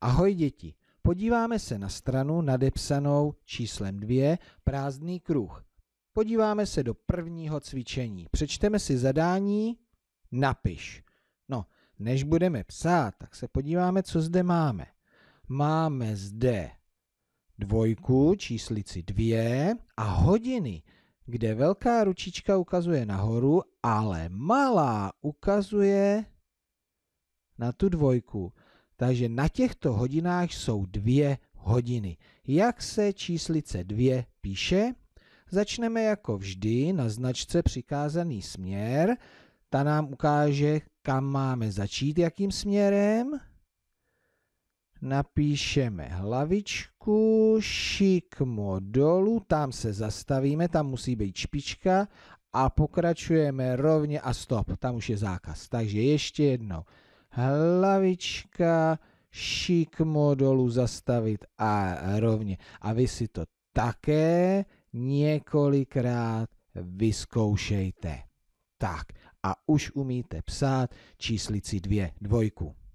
Ahoj děti, podíváme se na stranu nadepsanou číslem 2, prázdný kruh. Podíváme se do prvního cvičení. Přečteme si zadání napiš. No, než budeme psát, tak se podíváme, co zde máme. Máme zde dvojku, číslici dvě a hodiny, kde velká ručička ukazuje nahoru, ale malá ukazuje na tu dvojku. Takže na těchto hodinách jsou dvě hodiny. Jak se číslice dvě píše? Začneme jako vždy na značce přikázaný směr. Ta nám ukáže, kam máme začít, jakým směrem. Napíšeme hlavičku, šikmo dolů, tam se zastavíme, tam musí být špička a pokračujeme rovně a stop, tam už je zákaz. Takže ještě jednou hlavička, šikmo dolů zastavit a rovně. A vy si to také několikrát vyzkoušejte. Tak a už umíte psát číslici dvě dvojku.